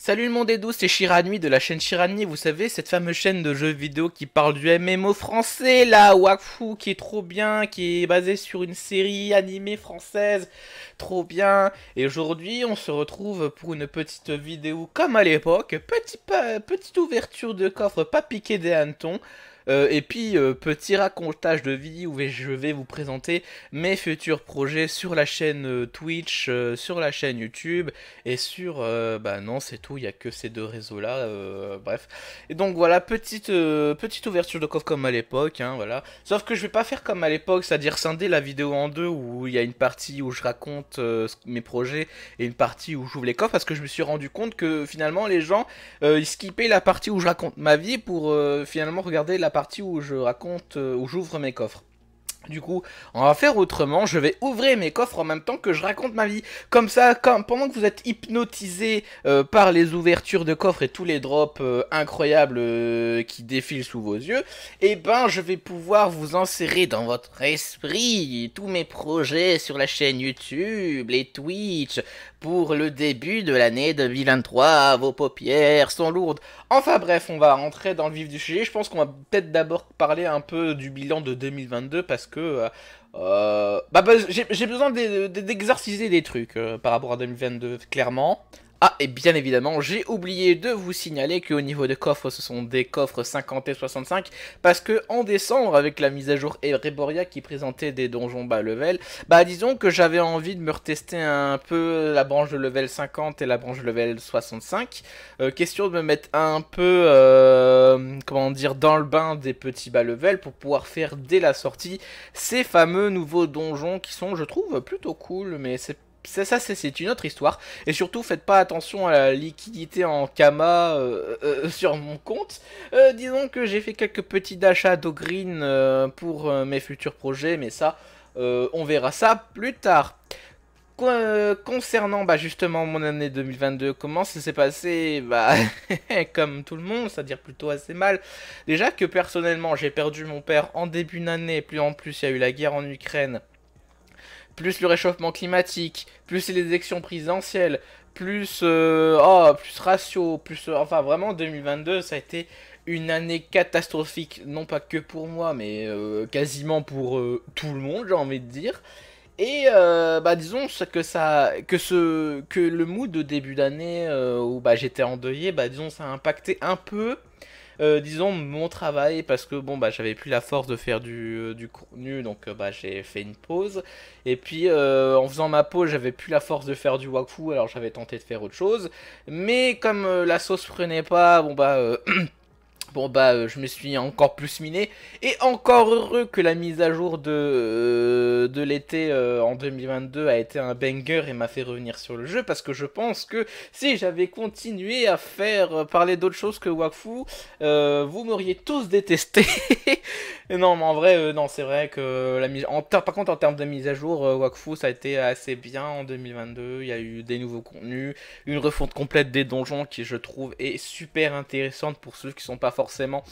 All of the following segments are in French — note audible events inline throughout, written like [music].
Salut le monde et doux, c'est Shiranui de la chaîne Shiranui, vous savez, cette fameuse chaîne de jeux vidéo qui parle du MMO français, là, Wakfu, qui est trop bien, qui est basée sur une série animée française, trop bien. Et aujourd'hui, on se retrouve pour une petite vidéo comme à l'époque, petit petite ouverture de coffre pas piqué des hannetons, euh, et puis, euh, petit racontage de vie où je vais vous présenter mes futurs projets sur la chaîne euh, Twitch, sur la chaîne YouTube et sur... bah non, c'est tout, il n'y a que ces deux réseaux-là. bref. Et donc voilà, petite, petite ouverture de coffre comme à l'époque. Hein, voilà. Sauf que je vais pas faire comme à l'époque, c'est-à-dire scinder la vidéo en deux où il y a une partie où je raconte mes projets et une partie où j'ouvre les coffres parce que je me suis rendu compte que finalement les gens ils skippaient la partie où je raconte ma vie pour finalement regarder la partie où je raconte, euh, où j'ouvre mes coffres. Du coup, on va faire autrement, je vais ouvrir mes coffres en même temps que je raconte ma vie. Comme ça, comme pendant que vous êtes hypnotisé euh, par les ouvertures de coffres et tous les drops euh, incroyables qui défilent sous vos yeux, eh ben je vais pouvoir vous insérer dans votre esprit tous mes projets sur la chaîne YouTube, les Twitch, pour le début de l'année 2023. Ah, vos paupières sont lourdes. Enfin bref, on va rentrer dans le vif du sujet. Je pense qu'on va peut-être d'abord parler un peu du bilan de 2022 parce que euh, euh, bah, bah, j'ai besoin d'exorciser des trucs euh, par rapport à 2022, clairement. Ah, et bien évidemment, j'ai oublié de vous signaler qu'au niveau des coffres, ce sont des coffres 50 et 65, parce que en décembre, avec la mise à jour Ereboria qui présentait des donjons bas level, bah disons que j'avais envie de me retester un peu la branche de level 50 et la branche de level 65, euh, question de me mettre un peu, euh, comment dire, dans le bain des petits bas level pour pouvoir faire dès la sortie ces fameux nouveaux donjons qui sont, je trouve, plutôt cool, mais c'est ça, c'est une autre histoire. Et surtout, faites pas attention à la liquidité en Kama euh, euh, euh, sur mon compte. disons que j'ai fait quelques petits achats d'Ogreen pour mes futurs projets, mais ça, on verra ça plus tard. concernant bah, justement mon année 2022, comment ça s'est passé bah, [laughs] Comme tout le monde, c'est-à-dire plutôt assez mal. Déjà que personnellement, j'ai perdu mon père en début d'année, et plus en plus, il y a eu la guerre en Ukraine plus le réchauffement climatique, plus les élections présidentielles, plus euh, oh, plus ratio, plus euh, enfin vraiment 2022 ça a été une année catastrophique non pas que pour moi mais euh, quasiment pour tout le monde j'ai envie de dire et bah disons que ça que ce que le mood de début d'année où bah j'étais endeuillé bah disons ça a impacté un peu euh, disons, mon travail, parce que bon, bah, j'avais plus la force de faire du, euh, du contenu, donc euh, bah, j'ai fait une pause. Et puis, euh, en faisant ma pause, j'avais plus la force de faire du Wakfu, alors j'avais tenté de faire autre chose. Mais comme la sauce prenait pas, bon, bah. [clears throat] Bon bah euh, je me suis encore plus miné et encore heureux que la mise à jour de, euh, de l'été euh, en 2022 a été un banger et m'a fait revenir sur le jeu parce que je pense que si j'avais continué à faire parler d'autres choses que Wakfu, vous m'auriez tous détesté. [laughs] non mais en vrai non c'est vrai que la mise en par contre en termes de mise à jour Wakfu ça a été assez bien en 2022, il y a eu des nouveaux contenus, une refonte complète des donjons qui je trouve est super intéressante pour ceux qui sont pas forcément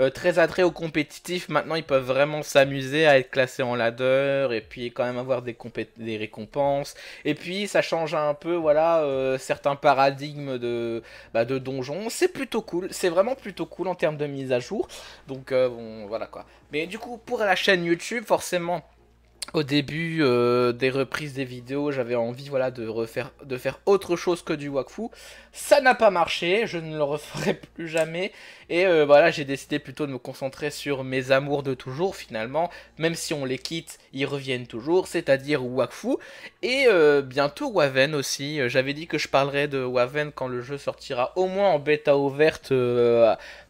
euh, très attrait au compétitif. Maintenant, ils peuvent vraiment s'amuser à être classés en ladder et puis quand même avoir des, des récompenses. Et puis, ça change un peu, voilà, euh, certains paradigmes de, bah, de donjons. C'est plutôt cool. C'est vraiment plutôt cool en termes de mise à jour. Donc, euh, bon, voilà quoi. Mais du coup, pour la chaîne YouTube, forcément au début euh, des reprises des vidéos, j'avais envie voilà, de, refaire, de faire autre chose que du Wakfu. Ça n'a pas marché, je ne le referai [laughs] plus jamais. Et euh, voilà, j'ai décidé plutôt de me concentrer sur mes amours de toujours finalement. Même si on les quitte, ils reviennent toujours, c'est-à-dire Wakfu. Et euh, bientôt Waven aussi. J'avais dit que je parlerais de Waven quand le jeu sortira au moins en bêta ouverte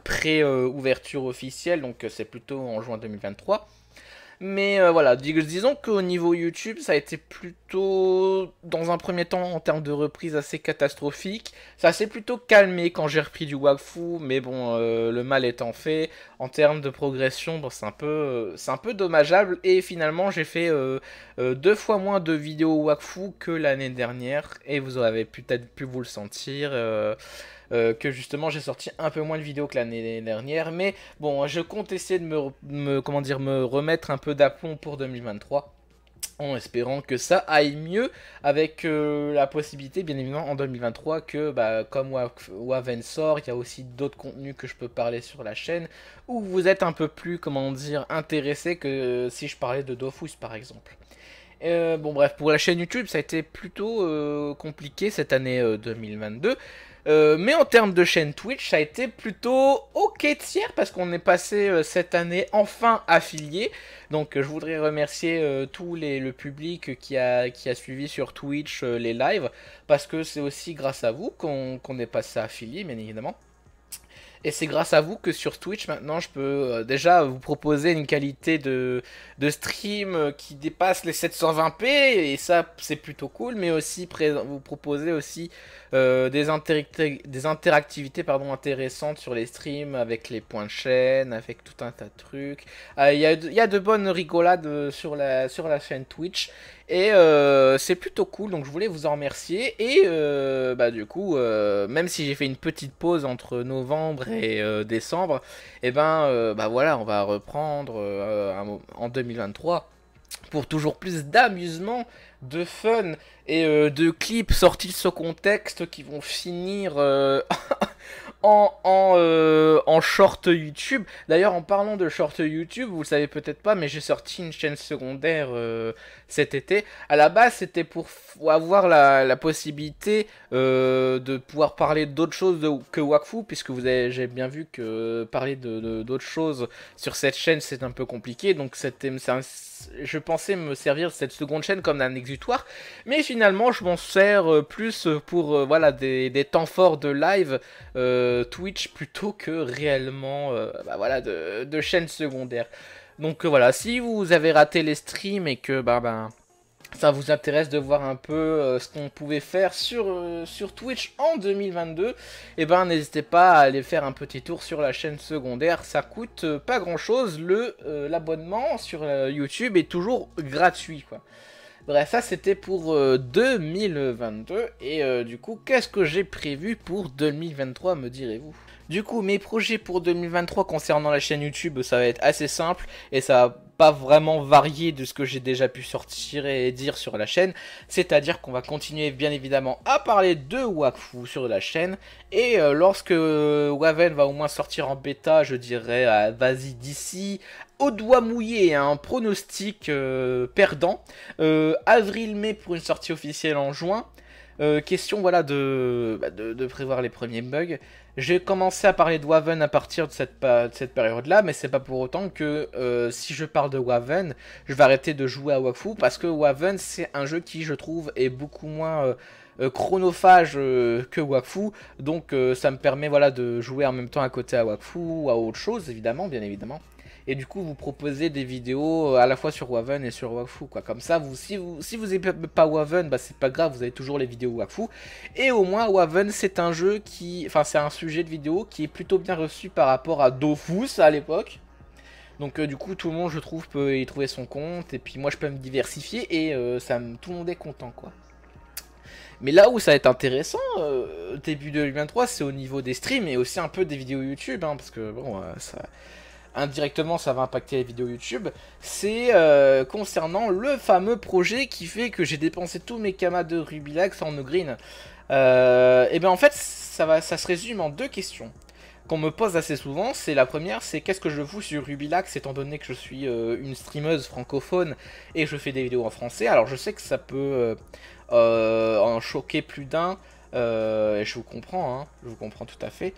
pré-ouverture officielle. Donc c'est plutôt en juin 2023. Mais euh, voilà, disons qu'au niveau YouTube, ça a été plutôt, dans un premier temps, en termes de reprise assez catastrophique. Ça s'est plutôt calmé quand j'ai repris du Wakfu, mais bon, euh, le mal étant fait, en termes de progression, c'est un, peu, un peu dommageable. Et finalement, j'ai fait euh, deux fois moins de vidéos Wakfu que l'année dernière, et vous avez peut-être pu vous le sentir. que justement j'ai sorti un peu moins de vidéos que l'année dernière mais bon je compte essayer de me, comment dire me remettre un peu peu d'aplomb pour 2023 en espérant que ça aille mieux avec euh, la possibilité bien évidemment en 2023 que bah, comme Wavensor, il y a aussi d'autres contenus que je peux parler sur la chaîne où vous êtes un peu plus comment dire intéressé que euh, si je parlais de Dofus par exemple euh, bon bref pour la chaîne YouTube ça a été plutôt compliqué cette année 2022 euh, mais en termes de chaîne Twitch, ça a été plutôt ok tiers parce qu'on est passé euh, cette année enfin affilié. Donc euh, je voudrais remercier tout le public qui a, suivi sur Twitch les lives parce que c'est aussi grâce à vous qu'on est passé affilié, bien évidemment. Et c'est grâce à vous que sur Twitch maintenant je peux euh, déjà vous proposer une qualité de, de stream euh, qui dépasse les 720p et ça c'est plutôt cool, mais aussi vous proposer aussi euh, des, interactivités pardon, intéressantes sur les streams avec les points de chaîne, avec tout un tas de trucs. Il y, a de, bonnes rigolades sur la, sur la chaîne Twitch et c'est plutôt cool, donc je voulais vous en remercier. Et bah, du coup, même si j'ai fait une petite pause entre novembre et et euh, décembre, et eh ben euh, bah voilà, on va reprendre euh, en 2023 pour toujours plus d'amusement, de fun et de clips sortis de ce contexte qui vont finir [laughs] en, euh, en, short YouTube. D'ailleurs, en parlant de short YouTube, vous le savez peut-être pas, mais j'ai sorti une chaîne secondaire euh, cet été. À la base, c'était pour avoir la, possibilité euh, de pouvoir parler d'autres choses que Wakfu, puisque vous avez, j'ai bien vu que parler de, d'autres choses sur cette chaîne, c'est un peu compliqué. Donc, c'était c'est un, je pensais me servir cette seconde chaîne comme d'un exutoire, mais finalement je m'en sers euh, plus pour euh, voilà des, temps forts de live euh, Twitch plutôt que réellement bah, voilà de, de chaîne secondaire. Donc voilà, si vous avez raté les streams et que bah, bah ça vous intéresse de voir un peu euh, ce qu'on pouvait faire sur, euh, sur Twitch en 2022, et eh ben n'hésitez pas à aller faire un petit tour sur la chaîne secondaire, ça coûte euh, pas grand chose, le l'abonnement sur YouTube est toujours gratuit quoi. Bref, ça c'était pour 2022 et du coup, qu'est-ce que j'ai prévu pour 2023 me direz-vous du coup, mes projets pour 2023 concernant la chaîne YouTube, ça va être assez simple et ça va pas vraiment varié de ce que j'ai déjà pu sortir et dire sur la chaîne. C'est-à-dire qu'on va continuer bien évidemment à parler de Wakfu sur la chaîne. Et euh, lorsque Waven va au moins sortir en bêta, je dirais, vas-y d'ici, au doigt mouillé un hein, pronostic euh, perdant. Euh, Avril-mai pour une sortie officielle en juin. Euh, question voilà bah, de, de, prévoir les premiers bugs. J'ai commencé à parler de Waven à partir de cette, période-là, mais c'est pas pour autant que euh, si je parle de Waven, je vais arrêter de jouer à Wakfu parce que Waven c'est un jeu qui je trouve est beaucoup moins euh, chronophage que Wakfu donc ça me permet voilà de jouer en même temps à côté à Wakfu ou à autre chose évidemment, bien évidemment et du coup vous proposez des vidéos euh, à la fois sur Waven et sur Wakfu quoi. Comme ça vous si vous si vous n'aimez pas Waven, bah c'est pas grave, vous avez toujours les vidéos Wakfu et au moins Waven c'est un jeu qui enfin c'est un sujet de vidéo qui est plutôt bien reçu par rapport à Dofus à l'époque. Donc euh, du coup tout le monde je trouve peut y trouver son compte et puis moi je peux me diversifier et euh, ça tout le monde est content quoi. Mais là où ça va être intéressant, début 2023, c'est au niveau des streams et aussi un peu des vidéos YouTube, hein, parce que bon, ça, indirectement ça va impacter les vidéos YouTube, c'est euh, concernant le fameux projet qui fait que j'ai dépensé tous mes kamas de Rubilax en no green. Euh, et bien en fait, ça, va, ça se résume en deux questions qu'on me pose assez souvent, c'est la première, c'est qu'est-ce que je fous sur Rubilax étant donné que je suis euh, une streameuse francophone et je fais des vidéos en français. Alors je sais que ça peut en choquer plus d'un, et je vous comprends, hein. je vous comprends tout à fait.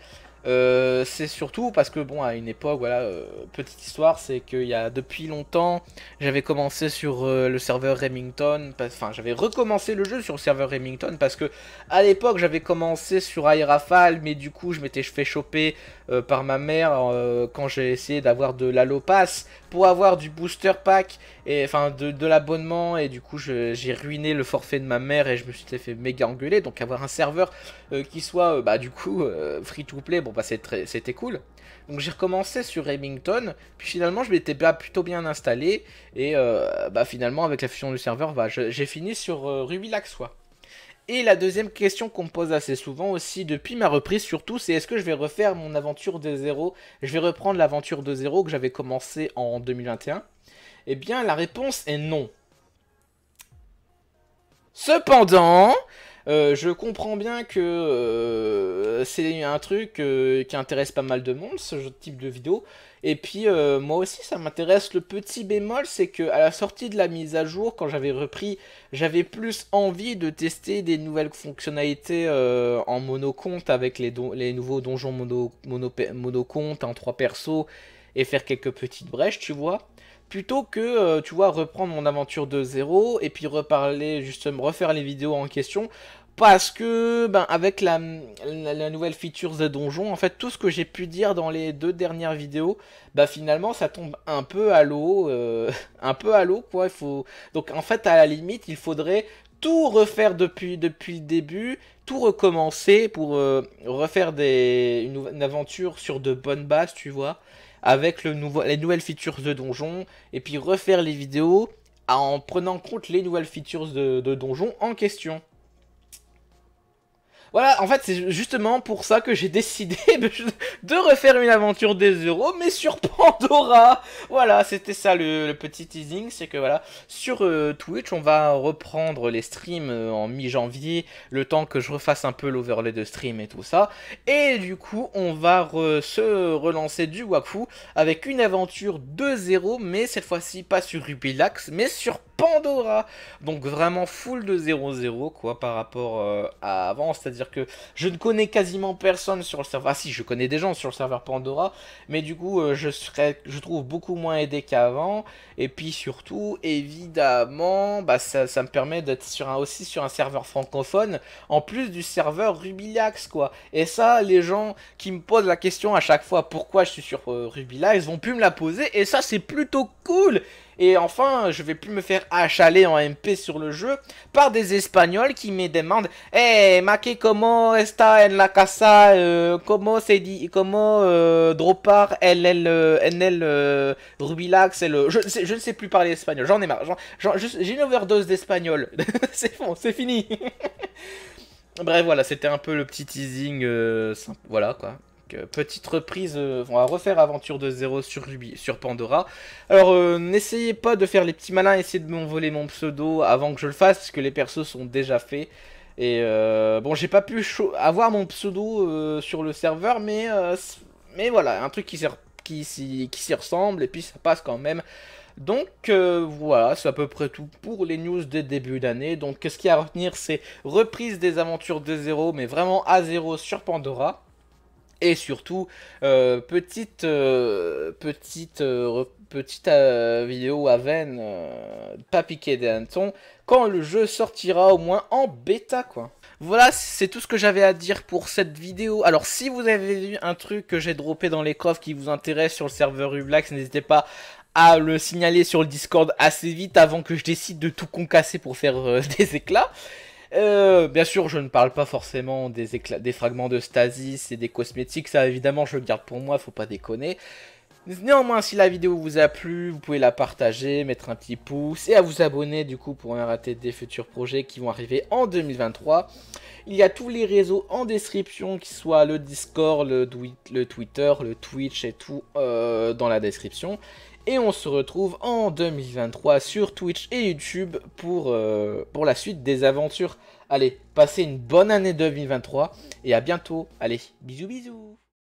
Euh, c'est surtout parce que, bon, à une époque, voilà, euh, petite histoire, c'est qu'il y a depuis longtemps, j'avais commencé sur euh, le serveur Remington, enfin, j'avais recommencé le jeu sur le serveur Remington parce que, à l'époque, j'avais commencé sur Irafale mais du coup, je m'étais fait choper par ma mère quand j'ai essayé d'avoir de pass pour avoir du booster pack et enfin de, l'abonnement et du coup j'ai ruiné le forfait de ma mère et je me suis fait méga engueuler donc avoir un serveur euh, qui soit euh, bah du coup euh, free to play bon bah c'était cool donc j'ai recommencé sur Remington puis finalement je m'étais plutôt bien installé et bah finalement avec la fusion du serveur bah, j'ai fini sur Ruby Laxois et la deuxième question qu'on me pose assez souvent aussi depuis ma reprise surtout, c'est est-ce que je vais refaire mon aventure de zéro Je vais reprendre l'aventure de zéro que j'avais commencé en 2021 eh bien, la réponse est non. Cependant, euh, je comprends bien que euh, c'est un truc euh, qui intéresse pas mal de monde, ce type de vidéo. Et puis, moi aussi, ça m'intéresse. Le petit bémol, c'est que à la sortie de la mise à jour, quand j'avais repris, j'avais plus envie de tester des nouvelles fonctionnalités en monocompte avec les, nouveaux donjons monocompte mono en 3 persos et faire quelques petites brèches, tu vois. Plutôt que, euh, tu vois, reprendre mon aventure de zéro et puis reparler, justement, refaire les vidéos en question. Parce que, ben, avec la, nouvelle feature The Donjon, en fait, tout ce que j'ai pu dire dans les deux dernières vidéos, bah finalement, ça tombe un peu à l'eau, euh, [laughs] un peu à l'eau, quoi. Il faut, donc en fait, à la limite, il faudrait tout refaire depuis, depuis le début, tout recommencer pour euh, refaire des, une, aventure sur de bonnes bases, tu vois, avec les nouvelles features de donjon, et puis refaire les vidéos en prenant en compte les nouvelles features de, de donjon en question. Voilà, en fait, c'est justement pour ça que j'ai [laughs] décidé de refaire une aventure des euros, mais sur Pandora. Voilà, c'était ça le, petit teasing, c'est que voilà, sur euh, Twitch, on va reprendre les streams euh, en mi-janvier, le temps que je refasse un peu l'overlay de stream et tout ça. Et du coup, on va se relancer du Wakfu avec une aventure de zéro, mais cette fois-ci pas sur Rubilax, mais sur Pandora. Donc vraiment full de 0-0 quoi par rapport euh, à avant. C'est-à-dire que je ne connais quasiment personne sur le serveur. Ah si, je connais des gens sur le serveur Pandora, mais du coup euh, je serais, je trouve beaucoup moins aidé qu'avant. Et puis surtout, évidemment, bah, ça, me permet d'être sur un, aussi sur un serveur francophone en plus du serveur Rubilax quoi. Et ça, les gens qui me posent la question à chaque fois pourquoi je suis sur euh, Rubylax, ils vont plus me la poser. Et ça, c'est plutôt cool. Et enfin, je vais plus me faire achaler en MP sur le jeu par des Espagnols qui me demandent « Hey, eh, Maqué, comment está en la casa euh, Comment c'est dit Comment euh, dropar el, euh, NL rubilax Je, ne sais plus parler espagnol, j'en ai marre. J'ai une overdose d'espagnol. [laughs] c'est bon, c'est fini. [laughs] Bref, voilà, c'était un peu le petit teasing. voilà, quoi. Euh, petite reprise, euh, on va refaire Aventure de zéro sur, sur Pandora. Alors euh, n'essayez pas de faire les petits malins, essayez de m'envoler mon pseudo avant que je le fasse, parce que les persos sont déjà faits. Et bon, j'ai pas pu avoir mon pseudo sur le serveur, mais, mais voilà, un truc qui s'y qui, ressemble, et puis ça passe quand même. Donc voilà, c'est à peu près tout pour les news des débuts d'année. Donc ce qu'il y a à retenir, c'est reprise des aventures de zéro, mais vraiment à zéro sur Pandora. Et surtout, euh, petite, euh, petite, euh, petite vidéo à veine, pas piqué des hannetons, quand le jeu sortira au moins en bêta, quoi. Voilà, c'est tout ce que j'avais à dire pour cette vidéo. Alors, si vous avez vu un truc que j'ai droppé dans les coffres qui vous intéresse sur le serveur Ublax, n'hésitez pas à le signaler sur le Discord assez vite avant que je décide de tout concasser pour faire [laughs] des éclats. Euh, bien sûr, je ne parle pas forcément des, fragments de stasis et des cosmétiques, ça évidemment je le garde pour moi, faut pas déconner. Néanmoins, si la vidéo vous a plu, vous pouvez la partager, mettre un petit pouce et à vous abonner du coup pour ne rater des futurs projets qui vont arriver en 2023. Il y a tous les réseaux en description, qui soient le Discord, le, Twitter, le Twitch et tout euh, dans la description. Et on se retrouve en 2023 sur Twitch et YouTube pour, euh, pour la suite des aventures. Allez, passez une bonne année 2023 et à bientôt. Allez, bisous bisous